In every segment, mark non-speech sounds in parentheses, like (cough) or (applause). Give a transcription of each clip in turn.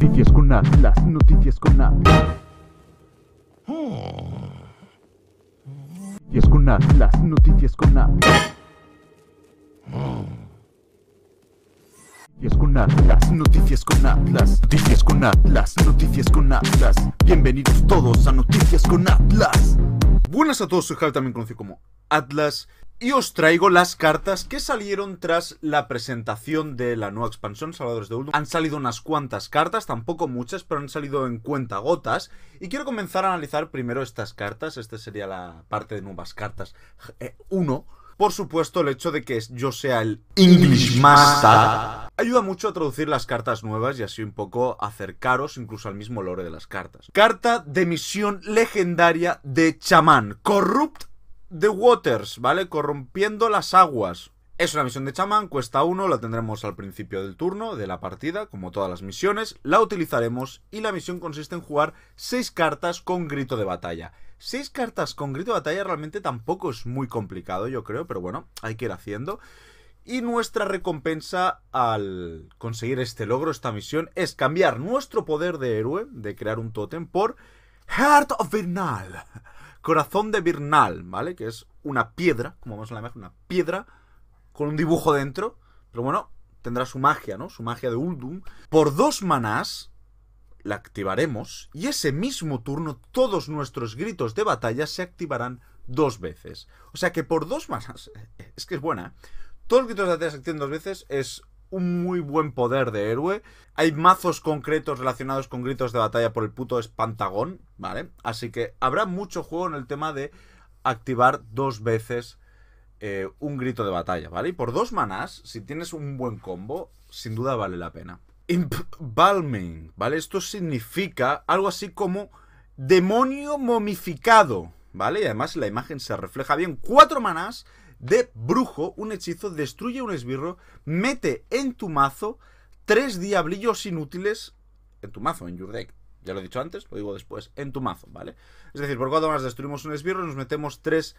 Noticias con Atlas, las noticias con Nat. Noticias con Atlas, las noticias con Nat. Noticias con Atlas, noticias con Atlas, noticias con Atlas, noticias con Atlas. Bienvenidos todos a Noticias con Atlas. Buenas a todos, soy Javi, también conocido como Atlas y os traigo las cartas que salieron tras la presentación de la nueva expansión Salvadores de Uldum. Han salido unas cuantas cartas, tampoco muchas, pero han salido en cuenta gotas. Y quiero comenzar a analizar primero estas cartas. Esta sería la parte de nuevas cartas 1. Eh, por supuesto, el hecho de que yo sea el English Master ayuda mucho a traducir las cartas nuevas y así un poco acercaros incluso al mismo lore de las cartas. Carta de misión legendaria de chamán, Corrupt The Waters, ¿vale? Corrompiendo las aguas. Es una misión de chamán, cuesta uno, la tendremos al principio del turno, de la partida, como todas las misiones, la utilizaremos y la misión consiste en jugar 6 cartas con grito de batalla. 6 cartas con grito de batalla realmente tampoco es muy complicado, yo creo, pero bueno, hay que ir haciendo. Y nuestra recompensa al conseguir este logro, esta misión, es cambiar nuestro poder de héroe, de crear un tótem, por Heart of Vernal corazón de Birnal, ¿vale? Que es una piedra, como vemos en la imagen, una piedra con un dibujo dentro. Pero bueno, tendrá su magia, ¿no? Su magia de Uldum. Por dos manás la activaremos y ese mismo turno todos nuestros gritos de batalla se activarán dos veces. O sea que por dos manás, (laughs) es que es buena, ¿eh? Todos los gritos de batalla se activan dos veces es un muy buen poder de héroe. Hay mazos concretos relacionados con gritos de batalla por el puto espantagón, ¿vale? Así que habrá mucho juego en el tema de activar dos veces eh, un grito de batalla, ¿vale? Y por dos manás, si tienes un buen combo, sin duda vale la pena. imbalming ¿vale? Esto significa algo así como demonio momificado, ¿vale? Y además la imagen se refleja bien. Cuatro manás de brujo, un hechizo, destruye un esbirro, mete en tu mazo tres diablillos inútiles en tu mazo, en your deck. Ya lo he dicho antes, lo digo después, en tu mazo, ¿vale? Es decir, por cuatro más destruimos un esbirro, nos metemos tres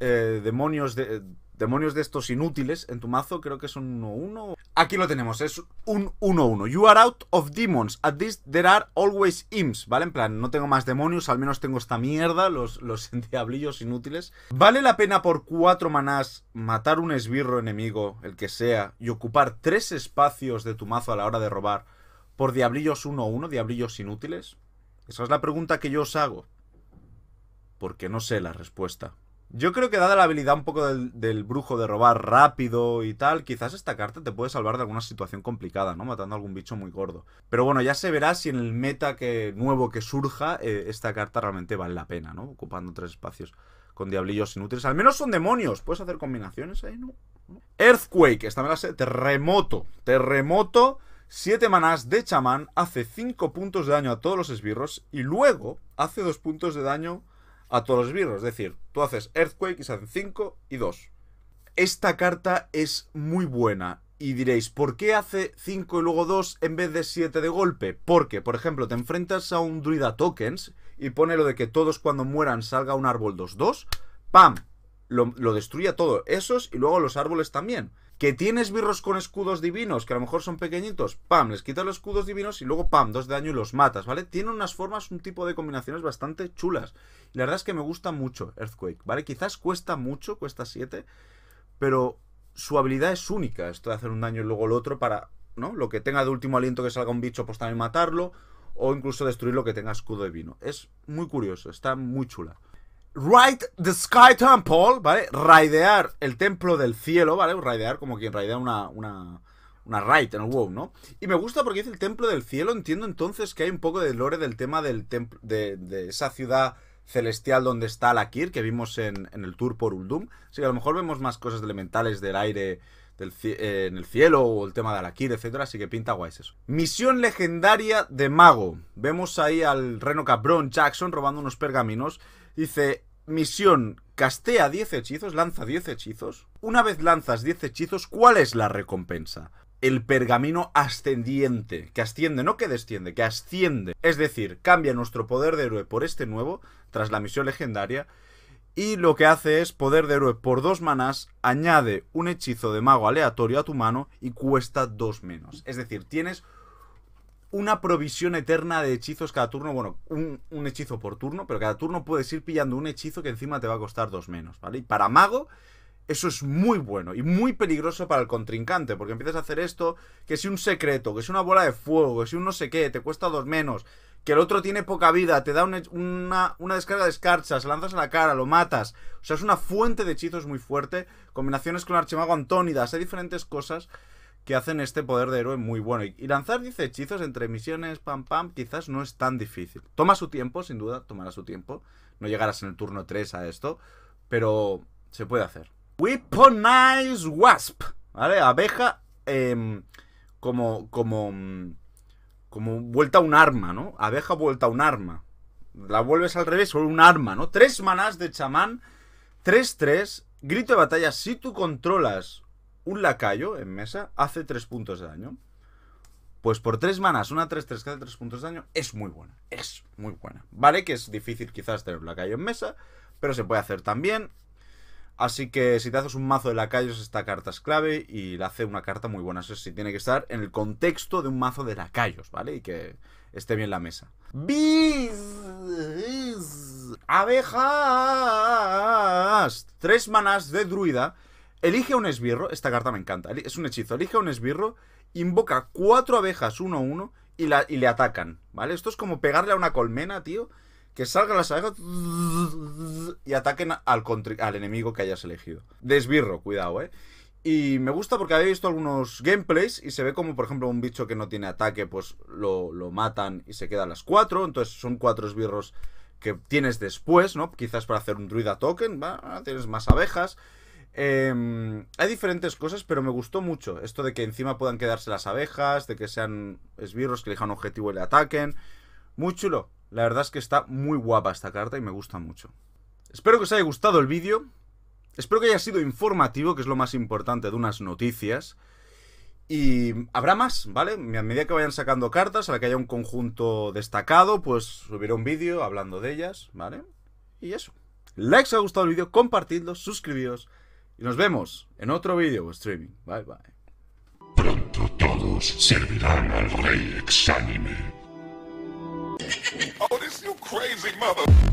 eh, demonios de... demonios de estos inútiles en tu mazo, creo que son uno, uno Aquí lo tenemos, es un 1-1. You are out of demons. At least there are always imps, ¿vale? En plan, no tengo más demonios, al menos tengo esta mierda, los, los (laughs) diablillos inútiles. ¿Vale la pena por 4 manás matar un esbirro enemigo, el que sea, y ocupar 3 espacios de tu mazo a la hora de robar por diablillos 1-1, diablillos inútiles? Esa es la pregunta que yo os hago. Porque no sé la respuesta. Yo creo que dada la habilidad un poco del, brujo de robar rápido y tal, quizás esta carta te puede salvar de alguna situación complicada, ¿no? Matando a algún bicho muy gordo. Pero bueno, ya se verá si en el meta que, nuevo que surja, eh, esta carta realmente vale la pena, ¿no? Ocupando tres espacios con diablillos inútiles. Al menos son demonios. ¿Puedes hacer combinaciones ahí, Earthquake, esta me la sé. Terremoto. Terremoto. Siete manás de chamán hace cinco puntos de daño a todos los esbirros y luego hace dos puntos de daño a todos los birros, Es decir, tú haces Earthquake y se hacen 5 y 2. Esta carta es muy buena. Y diréis, ¿por qué hace 5 y luego 2 en vez de 7 de golpe? Porque, por ejemplo, te enfrentas a un druida tokens y pone lo de que todos cuando mueran salga un árbol 2-2. ¡Pam! Lo, destruye a todos Esos y luego los árboles también. Que tienes birros con escudos divinos, que a lo mejor son pequeñitos, pam, les quitas los escudos divinos y luego pam, dos de daño y los matas, ¿vale? Tiene unas formas, un tipo de combinaciones bastante chulas. la verdad es que me gusta mucho Earthquake, ¿vale? Quizás cuesta mucho, cuesta 7, pero su habilidad es única. Esto de hacer un daño y luego el otro para, ¿no? Lo que tenga de último aliento que salga un bicho, pues también matarlo. O incluso destruir lo que tenga escudo divino. Es muy curioso, está muy chula. Right the Sky Temple, ¿vale? Raidear el templo del cielo, ¿vale? Raidear como quien raidea una, una, una raid en el WoW, ¿no? Y me gusta porque dice el templo del cielo. Entiendo entonces que hay un poco de lore del tema del templo, de, esa ciudad celestial donde está Alakir, que vimos en, el tour por Uldum. Así que a lo mejor vemos más cosas elementales del aire eh, en el cielo o el tema de Alakir, etcétera, así que pinta guay eso. Misión legendaria de mago. Vemos ahí al reno cabrón Jackson robando unos pergaminos Dice, misión, castea 10 hechizos, lanza 10 hechizos. Una vez lanzas 10 hechizos, ¿cuál es la recompensa? el pergamino ascendiente, que asciende, no que desciende, que asciende. Es decir, cambia nuestro poder de héroe por este nuevo, tras la misión legendaria, y lo que hace es poder de héroe por dos manas añade un hechizo de mago aleatorio a tu mano y cuesta dos menos. Es decir, tienes una provisión eterna de hechizos cada turno. Bueno, un, hechizo por turno, pero cada turno puedes ir pillando un hechizo que encima te va a costar dos menos, ¿vale? Y para mago, eso es muy bueno y muy peligroso para el contrincante, porque empiezas a hacer esto, que si un secreto, que si una bola de fuego, que si un no sé qué, te cuesta dos menos, que el otro tiene poca vida, te da una, descarga de escarchas, se lanzas a la cara, lo matas. O sea, es una fuente de hechizos muy fuerte, combinaciones con el archimago Antónidas, hay diferentes cosas que hacen este poder de héroe muy bueno. Y lanzar dice, hechizos entre misiones, pam, pam, quizás no es tan difícil. Toma su tiempo, sin duda, tomará su tiempo. No llegarás en el turno 3 a esto, pero se puede hacer. Weaponize Wasp, ¿vale? Abeja em, como, como, como vuelta a un arma, ¿no? Abeja vuelta a un arma. La vuelves al revés, solo un arma, ¿no? Tres manás de chamán, 3-3, grito de batalla. Si tú controlas un lacayo en mesa hace 3 puntos de daño. Pues por 3 manas, una 3-3 que hace 3 puntos de daño, es muy buena. Es muy buena. Vale, que es difícil quizás tener lacayo en mesa, pero se puede hacer también. Así que si te haces un mazo de lacayos, esta carta es clave y la hace una carta muy buena. Eso sí, tiene que estar en el contexto de un mazo de lacayos, ¿vale? Y que esté bien la mesa. ¡Bis! ¡Abejas! Tres manas de druida Elige un esbirro, esta carta me encanta, es un hechizo, elige un esbirro, invoca cuatro abejas uno a uno y, la, y le atacan, ¿vale? Esto es como pegarle a una colmena, tío, que salgan las abejas y ataquen al, al enemigo que hayas elegido. De esbirro, cuidado, ¿eh? Y me gusta porque había visto algunos gameplays y se ve como, por ejemplo, un bicho que no tiene ataque, pues lo, lo matan y se quedan las cuatro. Entonces son cuatro esbirros que tienes después, ¿no? Quizás para hacer un druida token, ¿va? Tienes más abejas. Em, hay diferentes cosas, pero me gustó mucho esto de que encima puedan quedarse las abejas, de que sean esbirros que elijan un objetivo y le ataquen. Muy chulo. La verdad es que está muy guapa esta carta y me gusta mucho. Espero que os haya gustado el vídeo. Espero que haya sido informativo, que es lo más importante de unas noticias. Y habrá más, ¿vale? A medida que vayan sacando cartas, a la que haya un conjunto destacado, pues subiré un vídeo hablando de ellas, ¿vale? Y eso. Like si os ha gustado el vídeo, compartidlo, suscribíos. Y nos vemos en otro video streaming. Bye bye. Pronto todos servirán al rey exánime. oh, this you crazy mother...